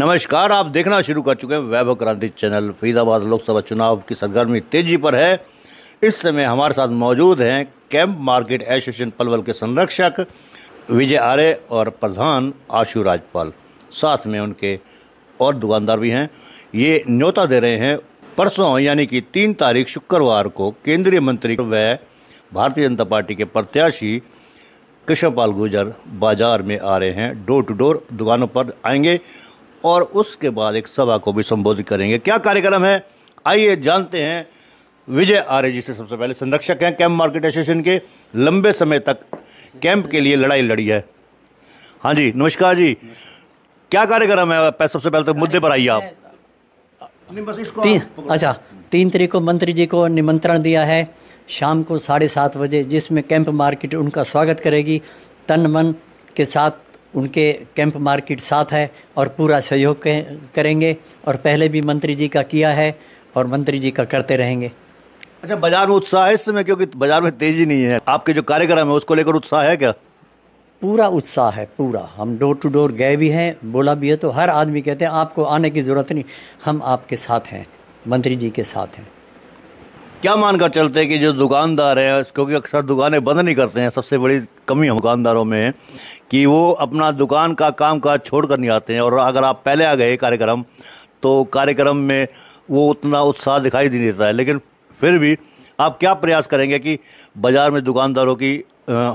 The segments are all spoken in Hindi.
नमस्कार आप देखना शुरू कर चुके हैं वैभव क्रांति चैनल फरीदाबाद लोकसभा चुनाव की सरगर्मी तेजी पर है इस समय हमारे साथ मौजूद हैं कैंप मार्केट एसोसिएशन पलवल के संरक्षक विजय आर्य और प्रधान आशु राजपाल साथ में उनके और दुकानदार भी हैं ये न्योता दे रहे हैं परसों यानी कि तीन तारीख शुक्रवार को केंद्रीय मंत्री व भारतीय जनता पार्टी के प्रत्याशी कृष्णपाल गुर्जर बाजार में आ रहे हैं डोर टू डोर दुकानों पर आएंगे और उसके बाद एक सभा को भी संबोधित करेंगे क्या कार्यक्रम है आइए जानते हैं विजय आर्य जी से सबसे पहले संरक्षक हैं कैंप मार्केट एसोसिएशन के लंबे समय तक कैंप के लिए लड़ाई लड़ी है हाँ जी नमस्कार जी क्या कार्यक्रम है सबसे पहले तो मुद्दे पर आइए आप तीन अच्छा तीन तरीक को मंत्री जी को निमंत्रण दिया है शाम को साढ़े सात बजे जिसमें कैंप मार्केट उनका स्वागत करेगी तन मन के साथ उनके कैंप मार्केट साथ है और पूरा सहयोग करेंगे और पहले भी मंत्री जी का किया है और मंत्री जी का करते रहेंगे अच्छा बाजार में उत्साह है इस समय क्योंकि बाजार में तेज़ी नहीं है आपके जो कार्यक्रम है उसको लेकर उत्साह है क्या पूरा उत्साह है पूरा हम डोर टू डोर गए भी हैं बोला भी है तो हर आदमी कहते हैं आपको आने की ज़रूरत नहीं हम आपके साथ हैं मंत्री जी के साथ हैं क्या मानकर चलते हैं कि जो दुकानदार हैं क्योंकि अक्सर दुकानें बंद नहीं करते हैं सबसे बड़ी कमी दुकानदारों में कि वो अपना दुकान का काम काज छोड़ कर नहीं आते हैं और अगर आप पहले आ गए कार्यक्रम तो कार्यक्रम में वो उतना उत्साह दिखाई नहीं देता है लेकिन फिर भी आप क्या प्रयास करेंगे कि बाज़ार में दुकानदारों की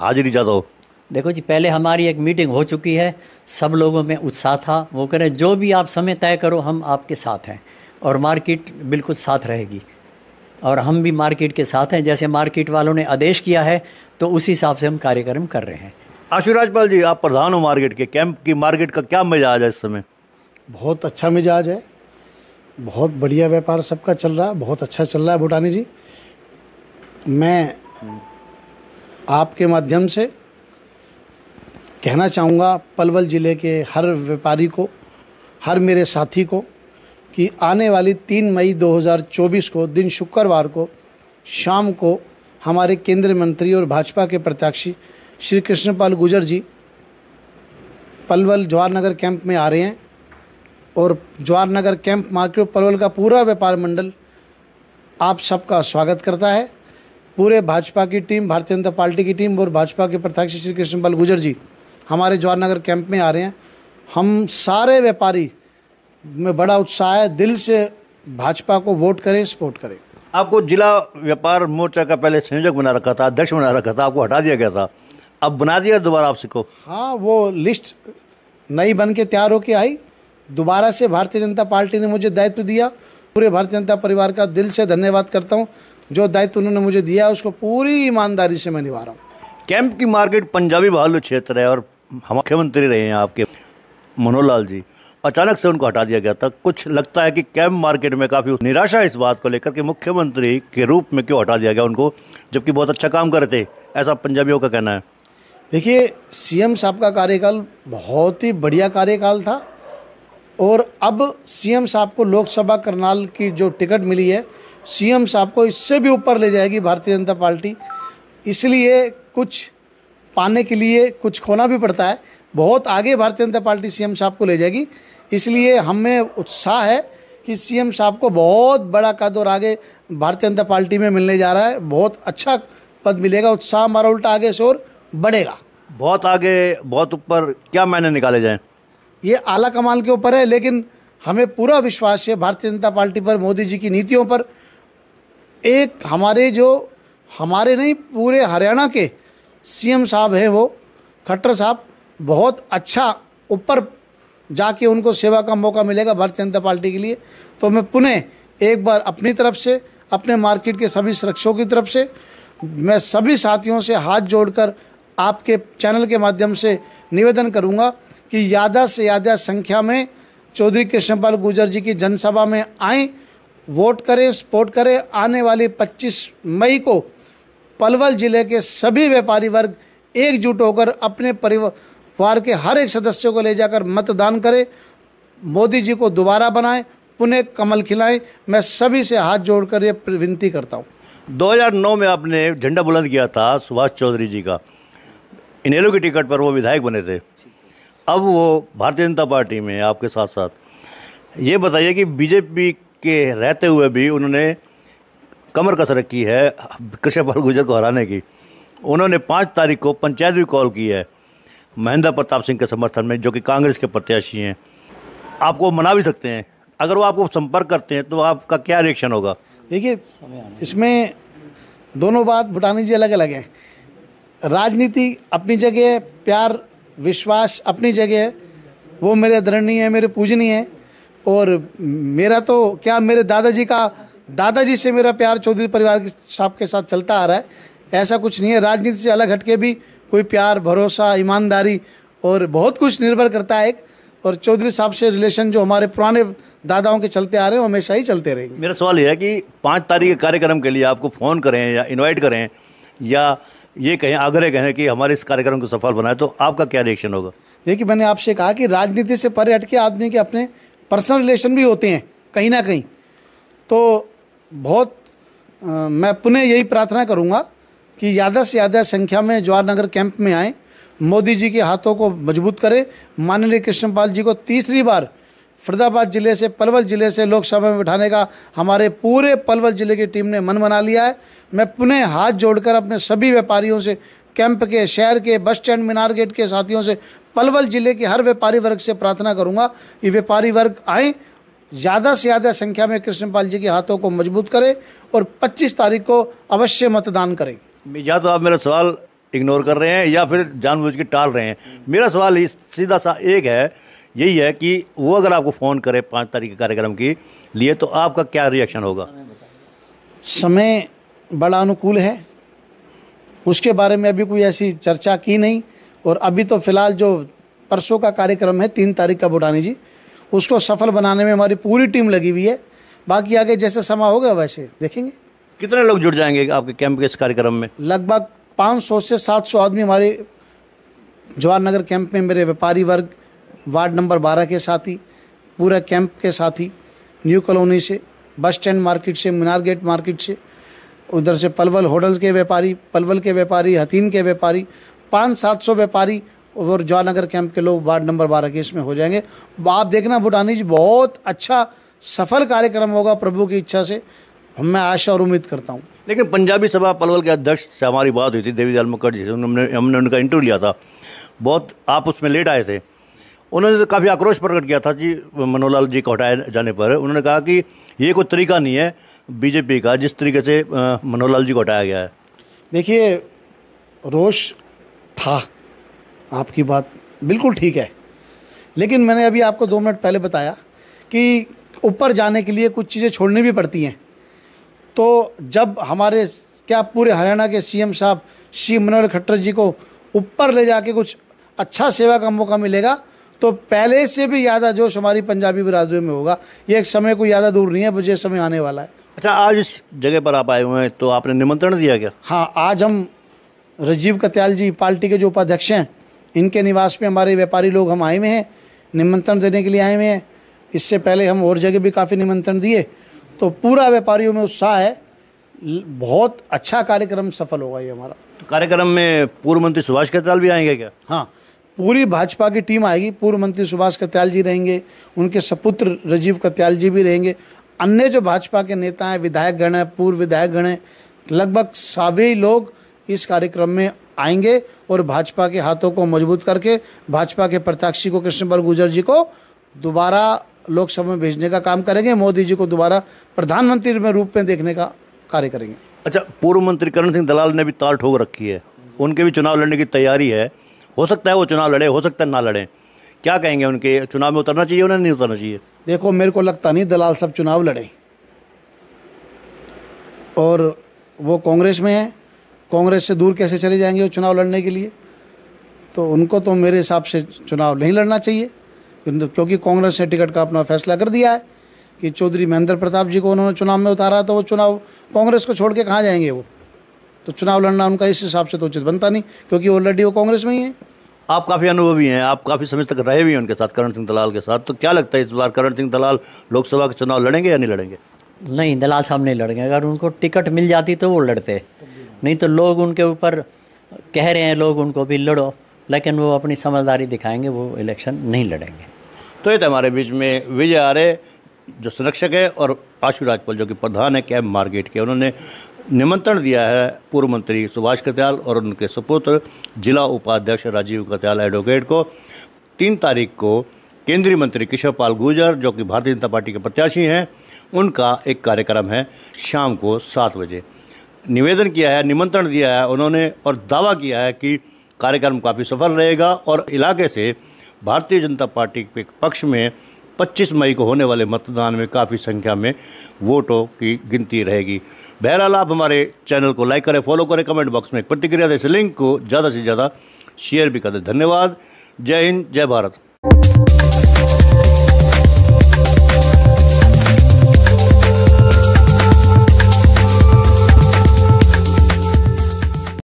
हाजिरी ज़्यादा हो देखो जी पहले हमारी एक मीटिंग हो चुकी है सब लोगों में उत्साह था वो करें जो भी आप समय तय करो हम आपके साथ हैं और मार्केट बिल्कुल साथ रहेगी और हम भी मार्केट के साथ हैं जैसे मार्केट वालों ने आदेश किया है तो उसी हिसाब से हम कार्यक्रम कर रहे हैं आशु राजपाल जी आप प्रधान हो मार्केट के कैंप की मार्केट का क्या मिजाज है इस समय बहुत अच्छा मिजाज है बहुत बढ़िया व्यापार सबका चल रहा है बहुत अच्छा चल रहा है भूटानी जी मैं आपके माध्यम से कहना चाहूँगा पलवल ज़िले के हर व्यापारी को हर मेरे साथी को कि आने वाली तीन मई 2024 को दिन शुक्रवार को शाम को हमारे केंद्रीय मंत्री और भाजपा के प्रत्याशी श्री कृष्णपाल गुजर जी पलवल जवाहरनगर कैंप में आ रहे हैं और जवाहरनगर कैंप मार्केट पलवल का पूरा व्यापार मंडल आप सबका स्वागत करता है पूरे भाजपा की टीम भारतीय जनता पार्टी की टीम और भाजपा के प्रत्याशी श्री कृष्णपाल गुजर जी हमारे जवाहरनगर कैंप में आ रहे हैं हम सारे व्यापारी में बड़ा उत्साह है दिल से भाजपा को वोट करें सपोर्ट करें आपको जिला व्यापार मोर्चा का पहले संयोजक बना रखा था अध्यक्ष बना रखा था आपको हटा दिया गया था अब बना दिया दोबारा आपसे को हाँ वो लिस्ट नई बन के तैयार होके आई दोबारा से भारतीय जनता पार्टी ने मुझे दायित्व दिया पूरे भारतीय जनता परिवार का दिल से धन्यवाद करता हूँ जो दायित्व उन्होंने मुझे दिया उसको पूरी ईमानदारी से मैं निभा रहा हूँ कैंप की मार्केट पंजाबी बहालू क्षेत्र है और मुख्यमंत्री रहे हैं आपके मनोहर लाल जी अचानक से उनको हटा दिया गया था कुछ लगता है कि कैम मार्केट में काफ़ी निराशा इस बात को लेकर के मुख्यमंत्री के रूप में क्यों हटा दिया गया उनको जबकि बहुत अच्छा काम कर रहे थे ऐसा पंजाबियों का कहना है देखिए सीएम साहब का कार्यकाल बहुत ही बढ़िया कार्यकाल था और अब सीएम साहब को लोकसभा करनाल की जो टिकट मिली है सीएम साहब को इससे भी ऊपर ले जाएगी भारतीय जनता पार्टी इसलिए कुछ पाने के लिए कुछ खोना भी पड़ता है बहुत आगे भारतीय जनता पार्टी सीएम साहब को ले जाएगी इसलिए हमें उत्साह है कि सीएम साहब को बहुत बड़ा कद और आगे भारतीय जनता पार्टी में मिलने जा रहा है बहुत अच्छा पद मिलेगा उत्साह हमारा उल्टा आगे से और बढ़ेगा बहुत आगे बहुत ऊपर क्या मायने निकाले जाए ये आला कमाल के ऊपर है लेकिन हमें पूरा विश्वास है भारतीय जनता पार्टी पर मोदी जी की नीतियों पर एक हमारे जो हमारे नहीं पूरे हरियाणा के सीएम साहब हैं वो खट्टर साहब बहुत अच्छा ऊपर जाके उनको सेवा का मौका मिलेगा भारतीय जनता पार्टी के लिए तो मैं पुनः एक बार अपनी तरफ से अपने मार्केट के सभी सुरक्षों की तरफ से मैं सभी साथियों से हाथ जोड़कर आपके चैनल के माध्यम से निवेदन करूंगा कि ज़्यादा से ज़्यादा संख्या में चौधरी कृष्णपाल गुर्जर जी की जनसभा में आए वोट करें सपोर्ट करें आने वाली 25 मई को पलवल ज़िले के सभी व्यापारी वर्ग एकजुट होकर अपने परिवार वार के हर एक सदस्य को ले जाकर मतदान करें मोदी जी को दोबारा बनाएं पुनः कमल खिलाएं मैं सभी से हाथ जोड़कर ये विनती करता हूँ 2009 में आपने झंडा बुलंद किया था सुभाष चौधरी जी का इनेलो के टिकट पर वो विधायक बने थे अब वो भारतीय जनता पार्टी में आपके साथ साथ ये बताइए कि बीजेपी के रहते हुए भी उन्होंने कमर कसर रखी है कृष्णपाल गुजर को हराने की उन्होंने पाँच तारीख को पंचायत भी कॉल की है महेंद्र प्रताप सिंह के समर्थन में जो कि कांग्रेस के प्रत्याशी हैं आपको मना भी सकते हैं अगर वो आपको संपर्क करते हैं तो आपका क्या रिएक्शन होगा देखिए इसमें दोनों बात भुटानी जी अलग अलग हैं राजनीति अपनी जगह है प्यार विश्वास अपनी जगह है वो मेरे आदरणीय है मेरे पूजनीय है और मेरा तो क्या मेरे दादाजी का दादाजी से मेरा प्यार चौधरी परिवार के साहब के साथ चलता आ रहा है ऐसा कुछ नहीं है राजनीति से अलग हटके भी कोई प्यार भरोसा ईमानदारी और बहुत कुछ निर्भर करता है एक और चौधरी साहब से रिलेशन जो हमारे पुराने दादाओं के चलते आ रहे हैं हमेशा ही चलते रहेंगे मेरा सवाल यह है कि पाँच तारीख के कार्यक्रम के लिए आपको फ़ोन करें या इन्वाइट करें या ये कहें आग्रह कहें कि हमारे इस कार्यक्रम को सफल बनाए तो आपका क्या रिएक्शन होगा देखिए मैंने आपसे कहा कि राजनीति से परे हटके आदमी के अपने पर्सनल रिलेशन भी होते हैं कहीं ना कहीं तो बहुत आ, मैं पुनः यही प्रार्थना करूँगा कि ज़्यादा से ज़्यादा संख्या में जवाहर नगर कैंप में आएँ मोदी जी के हाथों को मजबूत करें माननीय कृष्णपाल जी को तीसरी बार फरीदाबाद ज़िले से पलवल ज़िले से लोकसभा में बिठाने का हमारे पूरे पलवल ज़िले की टीम ने मन बना लिया है मैं पुनः हाथ जोड़कर अपने सभी व्यापारियों से कैंप के शहर के बस स्टैंड मीनार गेट के साथियों से पलवल ज़िले के हर व्यापारी वर्ग से प्रार्थना करूंगा कि व्यापारी वर्ग आए ज़्यादा से ज़्यादा संख्या में कृष्णपाल जी के हाथों को मजबूत करें और 25 तारीख को अवश्य मतदान करें या तो आप मेरा सवाल इग्नोर कर रहे हैं या फिर जानबूझ के टाल रहे हैं मेरा सवाल इस सीधा सा एक है यही है कि वो अगर आपको फ़ोन करे पाँच तारीख के कार्यक्रम के लिए तो आपका क्या रिएक्शन होगा समय बड़ा अनुकूल है उसके बारे में अभी कोई ऐसी चर्चा की नहीं और अभी तो फ़िलहाल जो परसों का कार्यक्रम है तीन तारीख का बुटानी जी उसको सफल बनाने में हमारी पूरी टीम लगी हुई है बाकी आगे जैसे समा होगा वैसे देखेंगे कितने लोग जुड़ जाएंगे आपके कैंप के इस कार्यक्रम में लगभग 500 से 700 आदमी हमारे जवाहर नगर कैंप में मेरे व्यापारी वर्ग वार्ड नंबर 12 के साथी पूरा कैंप के साथी न्यू कॉलोनी से बस स्टैंड मार्केट से मीनार गेट मार्केट से उधर से पलवल होटल के व्यापारी पलवल के व्यापारी हथीन के व्यापारी पाँच सात सौ व्यापारी और नगर कैंप के लोग वार्ड नंबर बारह के इसमें हो जाएंगे आप देखना भूटानी जी बहुत अच्छा सफल कार्यक्रम होगा प्रभु की इच्छा से मैं आशा और उम्मीद करता हूँ लेकिन पंजाबी सभा पलवल के अध्यक्ष से हमारी बात हुई थी देवी दयाल मुखर्जी से उन्होंने हमने उनका इंटरव्यू लिया था बहुत आप उसमें लेट आए थे उन्होंने तो काफ़ी आक्रोश प्रकट किया था जी मनोहर जी को हटाए जाने पर उन्होंने कहा कि ये कोई तरीका नहीं है बीजेपी का जिस तरीके से मनोहर जी को हटाया गया है देखिए रोष था आपकी बात बिल्कुल ठीक है लेकिन मैंने अभी आपको दो मिनट पहले बताया कि ऊपर जाने के लिए कुछ चीज़ें छोड़नी भी पड़ती हैं तो जब हमारे क्या पूरे हरियाणा के सीएम साहब श्री मनोहर खट्टर जी को ऊपर ले जाके कुछ अच्छा सेवा का मौका मिलेगा तो पहले से भी ज़्यादा जोश हमारी पंजाबी बिरादरी में होगा ये एक समय को ज़्यादा दूर नहीं है मुझे समय आने वाला है अच्छा आज इस जगह पर आप आए हुए हैं तो आपने निमंत्रण दिया क्या हाँ आज हम राजीव कत्याल जी पार्टी के जो उपाध्यक्ष हैं इनके निवास पर हमारे व्यापारी लोग हम आए हुए हैं निमंत्रण देने के लिए आए हुए हैं इससे पहले हम और जगह भी काफ़ी निमंत्रण दिए तो पूरा व्यापारियों में उत्साह है बहुत अच्छा कार्यक्रम सफल होगा ये हमारा तो कार्यक्रम में पूर्व मंत्री सुभाष कत्याल भी आएंगे क्या हाँ पूरी भाजपा की टीम आएगी पूर्व मंत्री सुभाष कत्याल जी रहेंगे उनके सपुत्र राजीव कत्याल जी भी रहेंगे अन्य जो भाजपा के नेता हैं विधायक गण हैं पूर्व विधायक गण हैं लगभग सभी लोग इस कार्यक्रम में आएंगे और भाजपा के हाथों को मजबूत करके भाजपा के प्रत्याशी को कृष्णपाल गुर्जर जी को दोबारा लोकसभा में भेजने का काम करेंगे मोदी जी को दोबारा प्रधानमंत्री में रूप में देखने का कार्य करेंगे अच्छा पूर्व मंत्री करण सिंह दलाल ने भी ताल ठोक रखी है उनके भी चुनाव लड़ने की तैयारी है हो सकता है वो चुनाव लड़े हो सकता है ना लड़ें क्या कहेंगे उनके चुनाव में उतरना चाहिए उन्हें नहीं उतरना चाहिए देखो मेरे को लगता नहीं दलाल सब चुनाव लड़े और वो कांग्रेस में है कांग्रेस से दूर कैसे चले जाएंगे वो चुनाव लड़ने के लिए तो उनको तो मेरे हिसाब से चुनाव नहीं लड़ना चाहिए मतलब क्योंकि कांग्रेस ने टिकट का अपना फैसला कर दिया है कि चौधरी महेंद्र प्रताप जी को उन्होंने चुनाव में उतारा तो वो चुनाव कांग्रेस को छोड़ के कहाँ जाएंगे वो तो चुनाव लड़ना उनका इस हिसाब से तो उचित बनता नहीं क्योंकि ऑलरेडी वो कांग्रेस में ही है आप काफ़ी अनुभवी हैं आप काफ़ी समय तक रहे भी हैं उनके साथ करण सिंह दलाल के साथ तो क्या लगता है इस बार करण सिंह दलाल लोकसभा के चुनाव लड़ेंगे या नहीं लड़ेंगे नहीं दलाल साहब नहीं लड़ेंगे अगर उनको टिकट मिल जाती तो वो लड़ते नहीं तो लोग उनके ऊपर कह रहे हैं लोग उनको भी लड़ो लेकिन वो अपनी समझदारी दिखाएंगे वो इलेक्शन नहीं लड़ेंगे तो ये तो हमारे बीच में विजय आर्य जो संरक्षक है और आशु राजपाल जो कि प्रधान है कैब मार्केट के उन्होंने निमंत्रण दिया है पूर्व मंत्री सुभाष कत्याल और उनके सुपुत्र जिला उपाध्यक्ष राजीव कत्याल एडवोकेट को तीन तारीख को केंद्रीय मंत्री किशोर पाल गुर्जर जो कि भारतीय जनता पार्टी के प्रत्याशी हैं उनका एक कार्यक्रम है शाम को सात बजे निवेदन किया है निमंत्रण दिया है उन्होंने और दावा किया है कि कार्यक्रम काफ़ी सफल रहेगा और इलाके से भारतीय जनता पार्टी के पक्ष में 25 मई को होने वाले मतदान में काफ़ी संख्या में वोटों की गिनती रहेगी बहरहाल आप हमारे चैनल को लाइक करें फॉलो करें कमेंट बॉक्स में प्रतिक्रिया दें इस लिंक को ज़्यादा से ज़्यादा शेयर भी करें धन्यवाद जय हिंद जय भारत